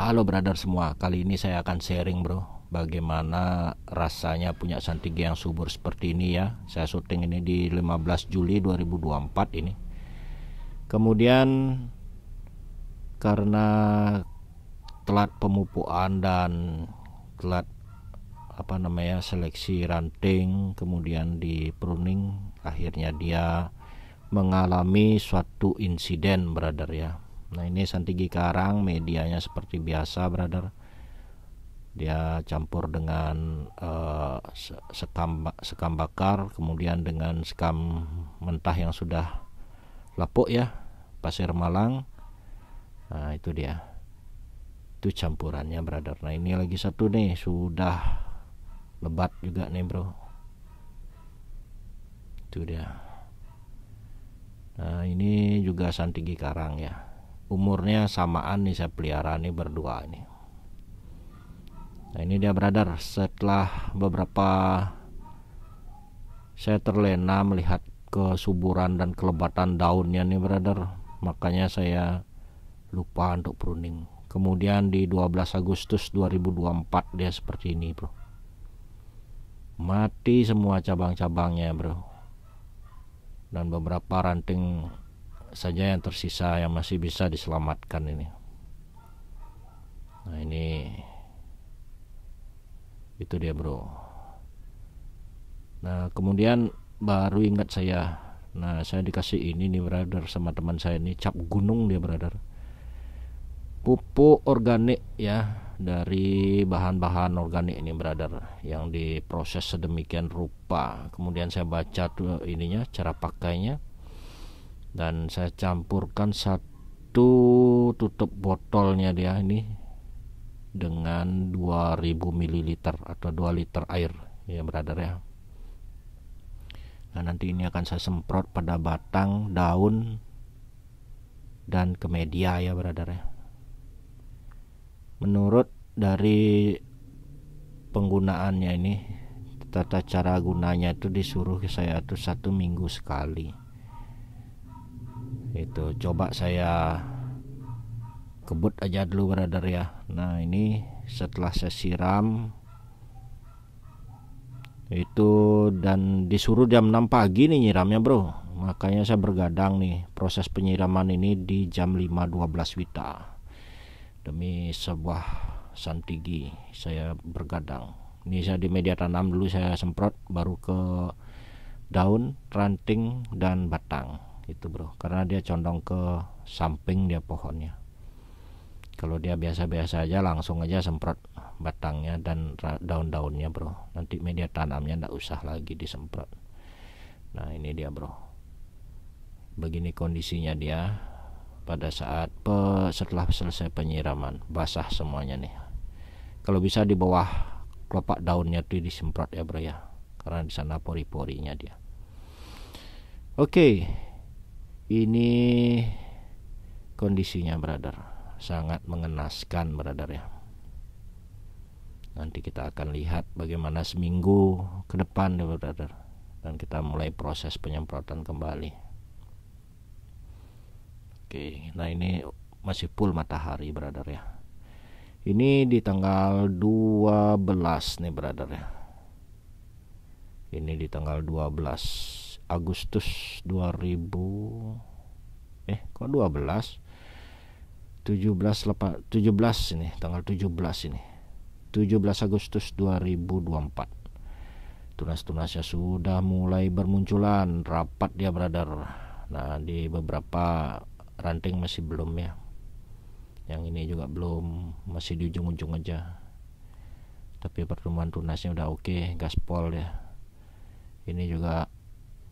Halo brother semua, kali ini saya akan sharing bro Bagaimana rasanya punya santigi yang subur seperti ini ya Saya syuting ini di 15 Juli 2024 ini Kemudian karena telat pemupuan dan telat apa namanya seleksi ranting kemudian di pruning akhirnya dia mengalami suatu insiden brother ya Nah ini Santigi Karang medianya seperti biasa brother dia campur dengan uh, sekam sekam bakar kemudian dengan sekam mentah yang sudah lapuk ya pasir malang nah itu dia itu campurannya brother nah ini lagi satu nih sudah lebat juga nih bro itu dia nah ini juga santigi karang ya umurnya samaan nih saya pelihara nih berdua ini nah ini dia brother setelah beberapa saya terlena melihat kesuburan dan kelebatan daunnya nih brother makanya saya lupa untuk pruning kemudian di 12 Agustus 2024 dia seperti ini bro mati semua cabang-cabangnya bro dan beberapa ranting saja yang tersisa yang masih bisa diselamatkan ini. Nah ini itu dia bro. Nah kemudian baru ingat saya. Nah saya dikasih ini nih brother sama teman saya ini cap gunung dia brother. Pupuk organik ya dari bahan-bahan organik ini brother yang diproses sedemikian rupa kemudian saya baca tuh ininya cara pakainya dan saya campurkan satu tutup botolnya dia ini dengan 2000 ml atau 2 liter air ya brother ya nah nanti ini akan saya semprot pada batang daun dan ke media ya brother ya menurut dari penggunaannya ini tata cara gunanya itu disuruh saya tuh satu minggu sekali itu coba saya kebut aja dulu brother ya nah ini setelah saya siram itu dan disuruh jam 6 pagi nih nyiramnya bro makanya saya bergadang nih proses penyiraman ini di jam 5.12 Wita demi sebuah santigi saya bergadang ini saya di media tanam dulu saya semprot baru ke daun ranting dan batang itu bro karena dia condong ke samping dia pohonnya kalau dia biasa-biasa aja langsung aja semprot batangnya dan daun-daunnya bro nanti media tanamnya ndak usah lagi disemprot nah ini dia bro begini kondisinya dia pada saat pe, setelah selesai penyiraman basah semuanya nih kalau bisa di bawah kelopak daunnya tuh disemprot ya bro ya karena di sana pori-porinya dia oke ini kondisinya brother sangat mengenaskan brother ya nanti kita akan lihat bagaimana seminggu ke depan ya brother dan kita mulai proses penyemprotan kembali oke nah ini masih full matahari brother ya ini di tanggal 12 nih brother ya ini di tanggal 12 Agustus 2000 eh kok 12 17 17 ini tanggal 17 ini 17 Agustus 2024 tunas-tunasnya sudah mulai bermunculan rapat dia brother nah di beberapa ranting masih belum ya yang ini juga belum masih di ujung-ujung aja tapi pertumbuhan tunasnya udah oke okay, gaspol ya ini juga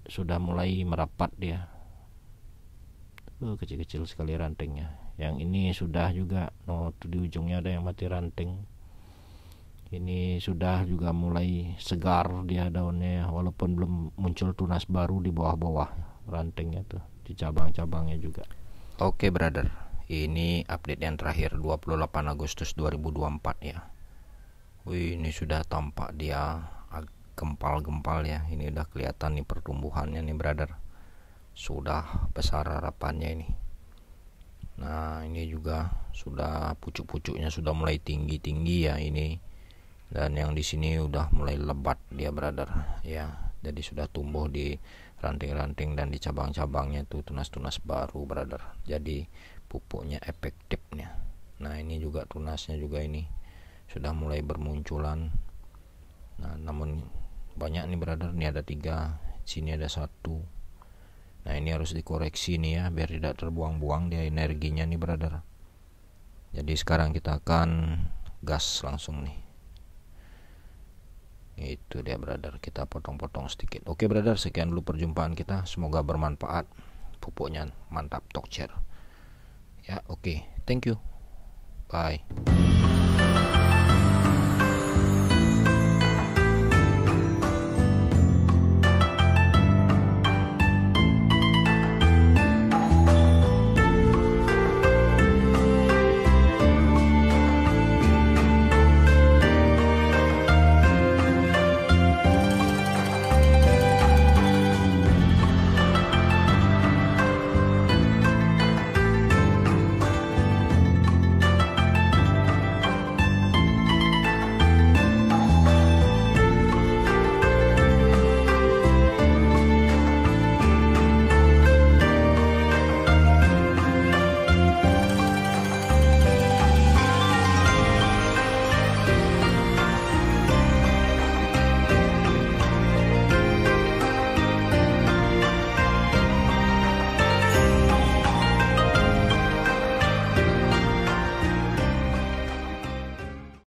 sudah mulai merapat dia kecil kecil-kecil sekali rantingnya yang ini sudah juga no tuh di ujungnya ada yang mati ranting ini sudah juga mulai segar dia daunnya walaupun belum muncul tunas baru di bawah-bawah rantingnya tuh di cabang-cabangnya juga oke okay, brother ini update yang terakhir 28 Agustus 2024 ya Wih, ini sudah tampak dia gempal-gempal ya ini udah kelihatan nih pertumbuhannya nih brother sudah besar harapannya ini nah ini juga sudah pucuk-pucuknya sudah mulai tinggi-tinggi ya ini dan yang di sini udah mulai lebat dia brother ya jadi sudah tumbuh di ranting-ranting dan di cabang-cabangnya itu tunas-tunas baru brother jadi pupuknya efektifnya nah ini juga tunasnya juga ini sudah mulai bermunculan nah namun banyak nih brother ini ada tiga sini ada satu nah ini harus dikoreksi nih ya biar tidak terbuang-buang dia energinya nih brother jadi sekarang kita akan gas langsung nih itu dia brother kita potong-potong sedikit oke brother sekian dulu perjumpaan kita semoga bermanfaat pupuknya mantap tokcer ya oke thank you bye